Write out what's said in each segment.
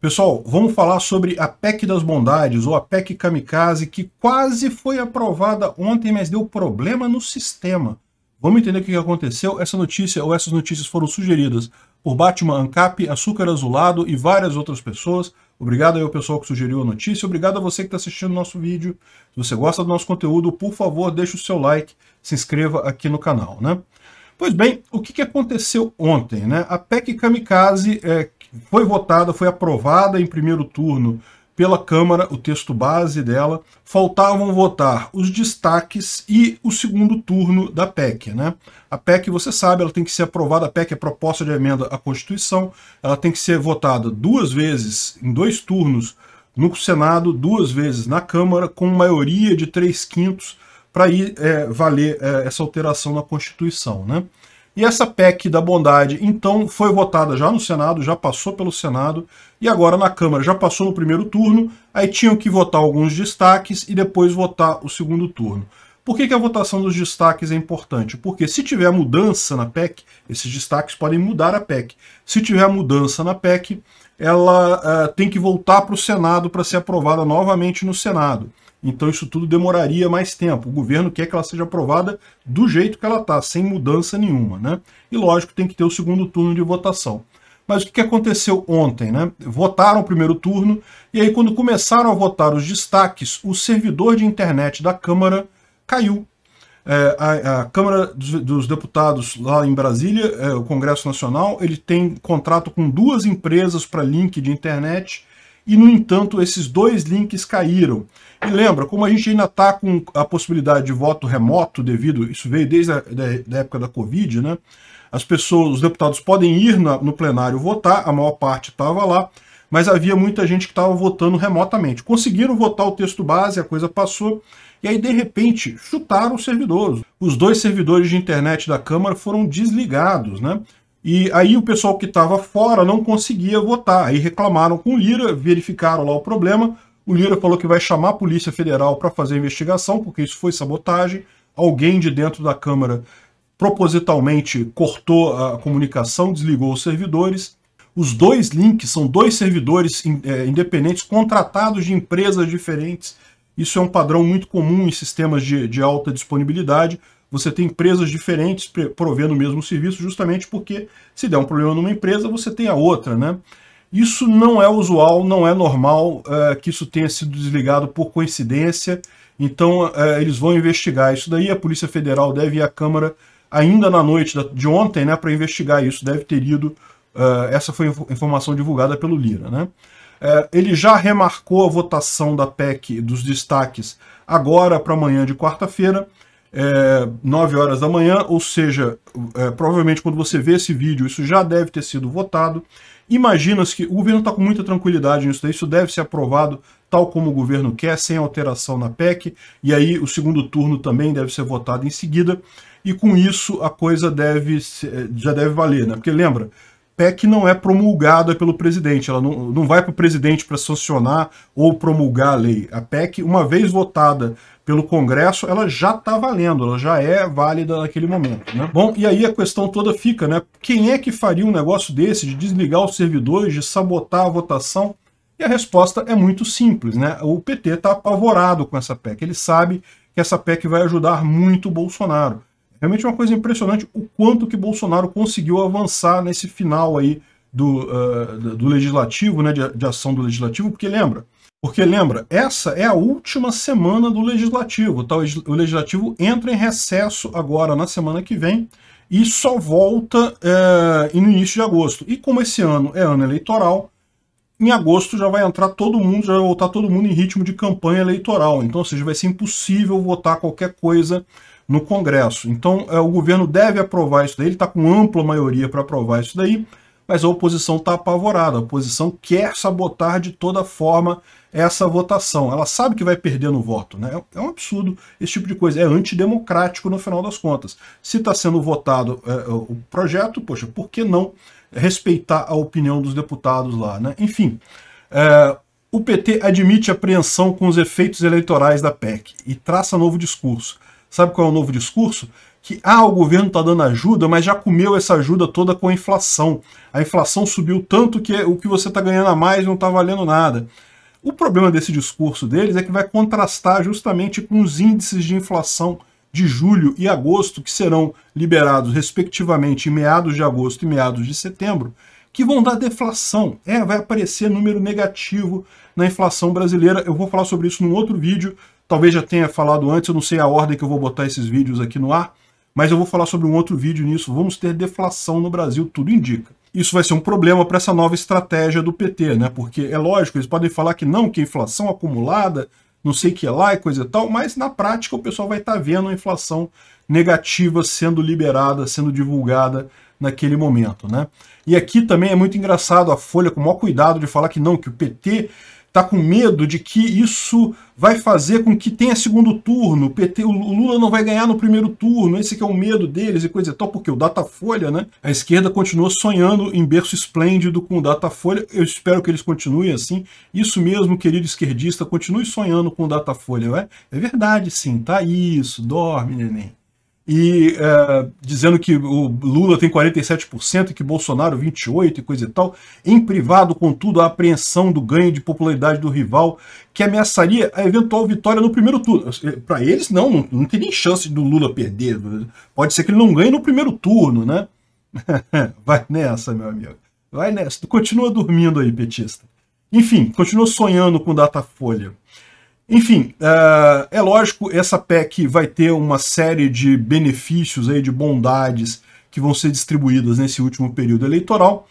Pessoal, vamos falar sobre a PEC das bondades, ou a PEC kamikaze, que quase foi aprovada ontem, mas deu problema no sistema. Vamos entender o que aconteceu? Essa notícia ou essas notícias foram sugeridas por Batman Ancap, Açúcar Azulado e várias outras pessoas. Obrigado aí ao pessoal que sugeriu a notícia. Obrigado a você que está assistindo o nosso vídeo. Se você gosta do nosso conteúdo, por favor, deixe o seu like, se inscreva aqui no canal, né? Pois bem, o que, que aconteceu ontem? Né? A PEC Kamikaze é, foi votada, foi aprovada em primeiro turno pela Câmara, o texto base dela. Faltavam votar os destaques e o segundo turno da PEC. Né? A PEC, você sabe, ela tem que ser aprovada, a PEC é proposta de emenda à Constituição, ela tem que ser votada duas vezes, em dois turnos, no Senado, duas vezes na Câmara, com maioria de três quintos para ir é, valer é, essa alteração na Constituição. Né? E essa PEC da bondade, então, foi votada já no Senado, já passou pelo Senado, e agora na Câmara já passou no primeiro turno, aí tinham que votar alguns destaques e depois votar o segundo turno. Por que, que a votação dos destaques é importante? Porque se tiver mudança na PEC, esses destaques podem mudar a PEC. Se tiver mudança na PEC, ela uh, tem que voltar para o Senado para ser aprovada novamente no Senado. Então isso tudo demoraria mais tempo. O governo quer que ela seja aprovada do jeito que ela está, sem mudança nenhuma. Né? E lógico, tem que ter o segundo turno de votação. Mas o que aconteceu ontem? Né? Votaram o primeiro turno, e aí quando começaram a votar os destaques, o servidor de internet da Câmara caiu. É, a, a, Câmara dos, dos, Deputados lá em Brasília, é, o Congresso Nacional, ele tem contrato com duas empresas para link de internet, e, no entanto, esses dois links caíram. E lembra, como a gente ainda está com a possibilidade de voto remoto devido, isso veio desde a da, da época da Covid, né? As pessoas, os deputados podem ir na, no plenário votar, a maior parte estava lá, mas havia muita gente que estava votando remotamente. Conseguiram votar o texto base, a coisa passou, e aí, de repente, chutaram os servidores Os dois servidores de internet da Câmara foram desligados, né? E aí o pessoal que estava fora não conseguia votar. Aí reclamaram com o Lira, verificaram lá o problema. O Lira falou que vai chamar a Polícia Federal para fazer a investigação, porque isso foi sabotagem. Alguém de dentro da Câmara propositalmente cortou a comunicação, desligou os servidores. Os dois links são dois servidores é, independentes contratados de empresas diferentes. Isso é um padrão muito comum em sistemas de, de alta disponibilidade você tem empresas diferentes provendo o mesmo serviço, justamente porque se der um problema numa empresa, você tem a outra, né? Isso não é usual, não é normal é, que isso tenha sido desligado por coincidência. Então, é, eles vão investigar isso daí. A Polícia Federal deve ir à Câmara ainda na noite de ontem né, para investigar isso. Deve ter ido. É, essa foi a informação divulgada pelo Lira. Né? É, ele já remarcou a votação da PEC dos destaques agora para amanhã de quarta-feira é, 9 horas da manhã, ou seja, é, provavelmente quando você vê esse vídeo, isso já deve ter sido votado. Imagina-se que o governo está com muita tranquilidade nisso, daí, isso deve ser aprovado tal como o governo quer, sem alteração na PEC, e aí o segundo turno também deve ser votado em seguida, e com isso a coisa deve já deve valer, né? Porque lembra, PEC não é promulgada pelo presidente, ela não, não vai para o presidente para sancionar ou promulgar a lei. A PEC, uma vez votada pelo Congresso, ela já está valendo, ela já é válida naquele momento. Né? Bom, e aí a questão toda fica, né? Quem é que faria um negócio desse, de desligar os servidores, de sabotar a votação? E a resposta é muito simples, né? O PT está apavorado com essa PEC. Ele sabe que essa PEC vai ajudar muito o Bolsonaro. Realmente é uma coisa impressionante o quanto que Bolsonaro conseguiu avançar nesse final aí do, uh, do legislativo, né, de, de ação do legislativo, porque lembra, porque lembra, essa é a última semana do legislativo, tá? O legislativo entra em recesso agora na semana que vem e só volta é, no início de agosto. E como esse ano é ano eleitoral, em agosto já vai entrar todo mundo, já vai voltar todo mundo em ritmo de campanha eleitoral. Então, ou seja, vai ser impossível votar qualquer coisa no Congresso. Então, é, o governo deve aprovar isso daí, ele está com ampla maioria para aprovar isso daí, mas a oposição está apavorada, a oposição quer sabotar de toda forma essa votação. Ela sabe que vai perder no voto, né? É, é um absurdo esse tipo de coisa, é antidemocrático no final das contas. Se está sendo votado é, é, o projeto, poxa, por que não respeitar a opinião dos deputados lá, né? Enfim, é, o PT admite apreensão com os efeitos eleitorais da PEC e traça novo discurso. Sabe qual é o novo discurso? Que ah, o governo está dando ajuda, mas já comeu essa ajuda toda com a inflação. A inflação subiu tanto que o que você está ganhando a mais não está valendo nada. O problema desse discurso deles é que vai contrastar justamente com os índices de inflação de julho e agosto, que serão liberados, respectivamente, em meados de agosto e meados de setembro, que vão dar deflação. É, vai aparecer número negativo na inflação brasileira. Eu vou falar sobre isso num outro vídeo, Talvez já tenha falado antes, eu não sei a ordem que eu vou botar esses vídeos aqui no ar, mas eu vou falar sobre um outro vídeo nisso. Vamos ter deflação no Brasil, tudo indica. Isso vai ser um problema para essa nova estratégia do PT, né? Porque é lógico, eles podem falar que não, que inflação acumulada, não sei o que é lá e coisa e tal, mas na prática o pessoal vai estar tá vendo a inflação negativa sendo liberada, sendo divulgada naquele momento, né? E aqui também é muito engraçado a Folha com o maior cuidado de falar que não, que o PT está com medo de que isso vai fazer com que tenha segundo turno, o, PT, o Lula não vai ganhar no primeiro turno, esse que é o medo deles e coisa e tal, porque o Datafolha, né? A esquerda continua sonhando em berço esplêndido com o Datafolha, eu espero que eles continuem assim, isso mesmo, querido esquerdista, continue sonhando com o Datafolha, é? É verdade sim, tá isso, dorme neném e uh, dizendo que o Lula tem 47% e que Bolsonaro 28% e coisa e tal. Em privado, contudo, a apreensão do ganho de popularidade do rival que ameaçaria a eventual vitória no primeiro turno. Para eles, não, não, não tem nem chance do Lula perder. Pode ser que ele não ganhe no primeiro turno, né? Vai nessa, meu amigo. Vai nessa. Continua dormindo aí, petista. Enfim, continua sonhando com Datafolha. Folha. Enfim, uh, é lógico, essa PEC vai ter uma série de benefícios, aí, de bondades que vão ser distribuídas nesse último período eleitoral.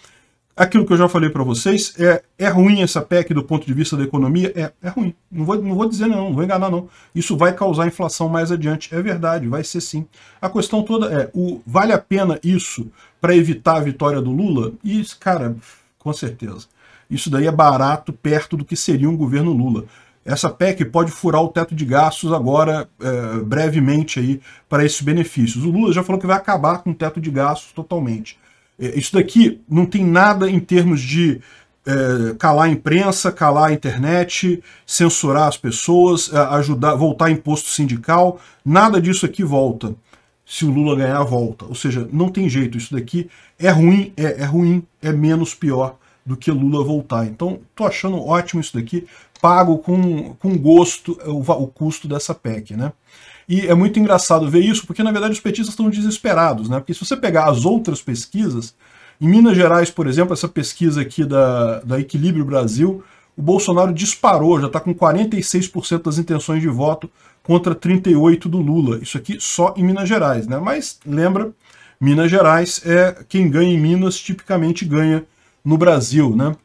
Aquilo que eu já falei para vocês, é, é ruim essa PEC do ponto de vista da economia? É, é ruim. Não vou, não vou dizer não, não vou enganar não. Isso vai causar inflação mais adiante. É verdade, vai ser sim. A questão toda é, o, vale a pena isso para evitar a vitória do Lula? E, cara, com certeza. Isso daí é barato perto do que seria um governo Lula. Essa PEC pode furar o teto de gastos agora, é, brevemente, aí para esses benefícios. O Lula já falou que vai acabar com o teto de gastos totalmente. É, isso daqui não tem nada em termos de é, calar a imprensa, calar a internet, censurar as pessoas, é, ajudar, voltar imposto sindical, nada disso aqui volta. Se o Lula ganhar, volta. Ou seja, não tem jeito. Isso daqui é ruim, é, é ruim, é menos pior do que Lula voltar. Então, estou achando ótimo isso daqui, pago com, com gosto o, o custo dessa PEC, né? E é muito engraçado ver isso, porque na verdade os petistas estão desesperados, né? Porque se você pegar as outras pesquisas, em Minas Gerais, por exemplo, essa pesquisa aqui da, da Equilíbrio Brasil, o Bolsonaro disparou, já está com 46% das intenções de voto contra 38% do Lula. Isso aqui só em Minas Gerais, né? Mas lembra, Minas Gerais é quem ganha em Minas tipicamente ganha no Brasil, né?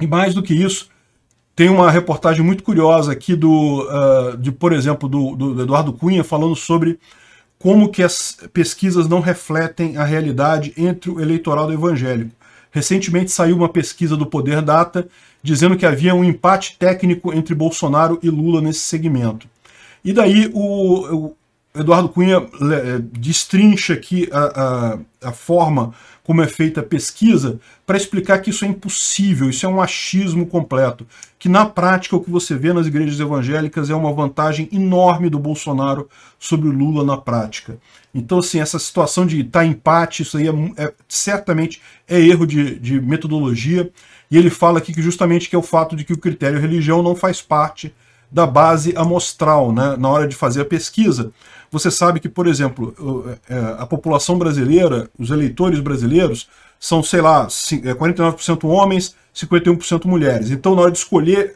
E mais do que isso, tem uma reportagem muito curiosa aqui do, uh, de, por exemplo, do, do, Eduardo Cunha falando sobre como que as pesquisas não refletem a realidade entre o eleitoral do evangélico. Recentemente saiu uma pesquisa do Poder Data dizendo que havia um empate técnico entre Bolsonaro e Lula nesse segmento. E daí o, Eduardo Cunha eh, destrincha aqui a, a, a, forma como é feita a pesquisa para explicar que isso é impossível, isso é um achismo completo. Que na prática o que você vê nas igrejas evangélicas é uma vantagem enorme do Bolsonaro sobre o Lula na prática. Então, assim, essa situação de estar tá empate, isso aí é, é certamente é erro de, de metodologia. E ele fala aqui que justamente que é o fato de que o critério religião não faz parte da base amostral né, na hora de fazer a pesquisa. Você sabe que, por exemplo, é, a população brasileira, os eleitores brasileiros, são, sei lá, 49% é, homens, 51% mulheres. Então, na hora de escolher,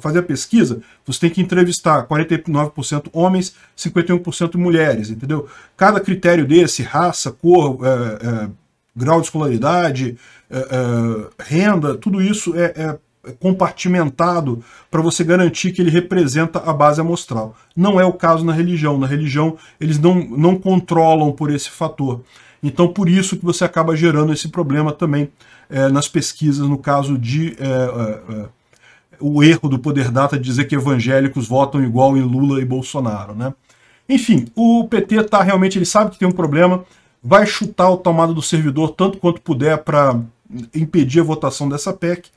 fazer a pesquisa, você tem que entrevistar 49% homens, 51% mulheres, entendeu? Cada critério desse, raça, cor, é, é, grau de escolaridade, é, é renda, tudo isso é é compartimentado para você garantir que ele representa a base amostral. Não é o caso na religião. Na religião, eles não, não controlam por esse fator. Então, por isso que você acaba gerando esse problema também é, nas pesquisas, no caso de é, é, o erro do Poder Data de dizer que evangélicos votam igual em Lula e Bolsonaro. Né? Enfim, o PT tá realmente, ele sabe que tem um problema, vai chutar o tomado do servidor tanto quanto puder para impedir a votação dessa PEC.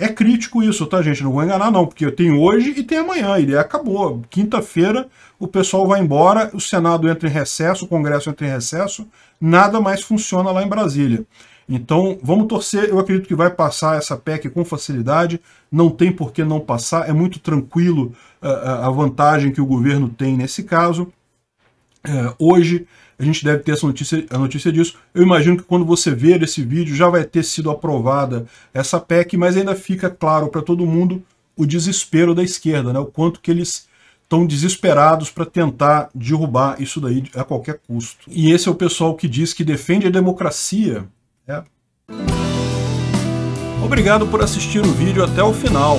É crítico isso, tá, gente? Não vou enganar, não, porque tem hoje e tem amanhã. Ele é, acabou. Quinta-feira o pessoal vai embora, o Senado entra em recesso, o Congresso entra em recesso, nada mais funciona lá em Brasília. Então, vamos torcer. Eu acredito que vai passar essa PEC com facilidade. Não tem por que não passar. É muito tranquilo eh, eh, a vantagem que o governo tem nesse caso. Eh, hoje a gente deve ter essa notícia, a notícia disso. Eu imagino que quando você ver esse vídeo já vai ter sido aprovada essa PEC, mas ainda fica claro para todo mundo o desespero da esquerda, né? o quanto que eles estão desesperados para tentar derrubar isso daí a qualquer custo. E esse é o pessoal que diz que defende a democracia. Né? Obrigado por assistir o vídeo até o final.